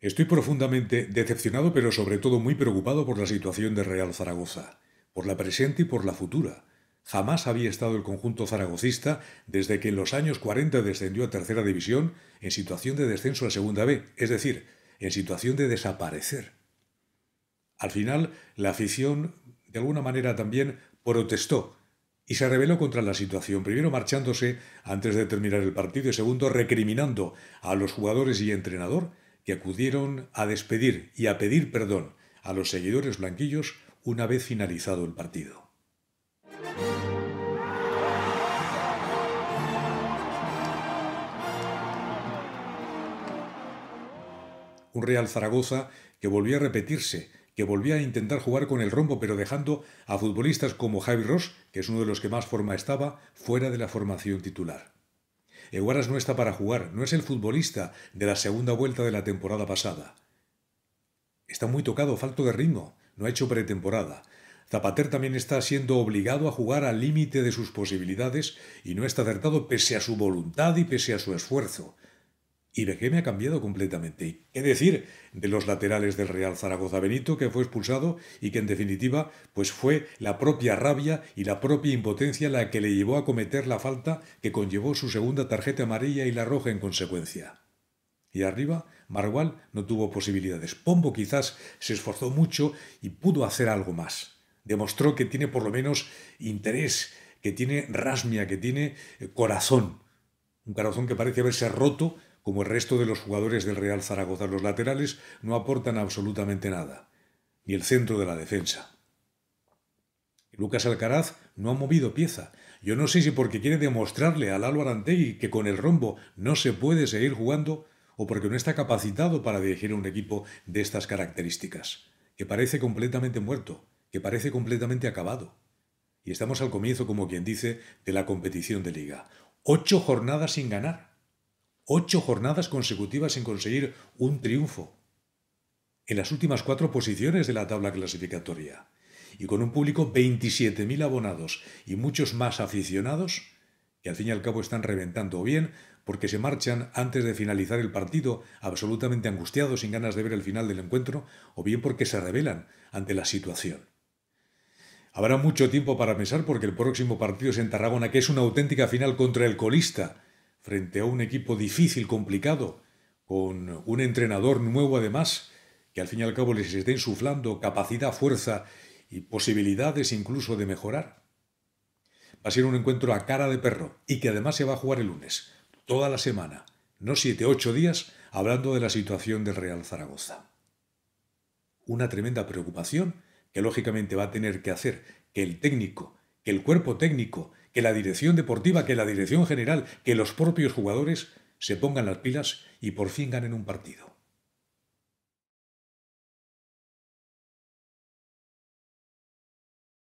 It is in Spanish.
Estoy profundamente decepcionado, pero sobre todo muy preocupado por la situación de Real Zaragoza, por la presente y por la futura. Jamás había estado el conjunto zaragocista desde que en los años 40 descendió a tercera división en situación de descenso a segunda B, es decir, en situación de desaparecer. Al final, la afición, de alguna manera también, protestó y se rebeló contra la situación, primero marchándose antes de terminar el partido y segundo recriminando a los jugadores y entrenador que acudieron a despedir y a pedir perdón a los seguidores blanquillos una vez finalizado el partido. Un Real Zaragoza que volvió a repetirse, que volvía a intentar jugar con el rombo, pero dejando a futbolistas como Javi Ross, que es uno de los que más forma estaba, fuera de la formación titular. Eguaras no está para jugar, no es el futbolista de la segunda vuelta de la temporada pasada. Está muy tocado, falto de ritmo, no ha hecho pretemporada. Zapater también está siendo obligado a jugar al límite de sus posibilidades y no está acertado pese a su voluntad y pese a su esfuerzo. Y me ha cambiado completamente. ¿Qué decir de los laterales del Real Zaragoza? Benito, que fue expulsado y que en definitiva pues fue la propia rabia y la propia impotencia la que le llevó a cometer la falta que conllevó su segunda tarjeta amarilla y la roja en consecuencia. Y arriba, Margual no tuvo posibilidades. Pombo quizás se esforzó mucho y pudo hacer algo más. Demostró que tiene por lo menos interés, que tiene rasmia, que tiene eh, corazón. Un corazón que parece haberse roto como el resto de los jugadores del Real Zaragoza. Los laterales no aportan absolutamente nada, ni el centro de la defensa. Lucas Alcaraz no ha movido pieza. Yo no sé si porque quiere demostrarle al Álvaro Arantegui que con el rombo no se puede seguir jugando o porque no está capacitado para dirigir un equipo de estas características, que parece completamente muerto, que parece completamente acabado. Y estamos al comienzo, como quien dice, de la competición de liga. Ocho jornadas sin ganar. Ocho jornadas consecutivas sin conseguir un triunfo. En las últimas cuatro posiciones de la tabla clasificatoria. Y con un público 27.000 abonados y muchos más aficionados que al fin y al cabo están reventando o bien porque se marchan antes de finalizar el partido absolutamente angustiados, sin ganas de ver el final del encuentro, o bien porque se rebelan ante la situación. Habrá mucho tiempo para pensar porque el próximo partido es en Tarragona, que es una auténtica final contra el colista frente a un equipo difícil, complicado, con un entrenador nuevo además, que al fin y al cabo les está insuflando capacidad, fuerza y posibilidades incluso de mejorar. Va a ser un encuentro a cara de perro y que además se va a jugar el lunes, toda la semana, no siete, ocho días, hablando de la situación del Real Zaragoza. Una tremenda preocupación que lógicamente va a tener que hacer que el técnico que el cuerpo técnico, que la dirección deportiva, que la dirección general, que los propios jugadores se pongan las pilas y por fin ganen un partido.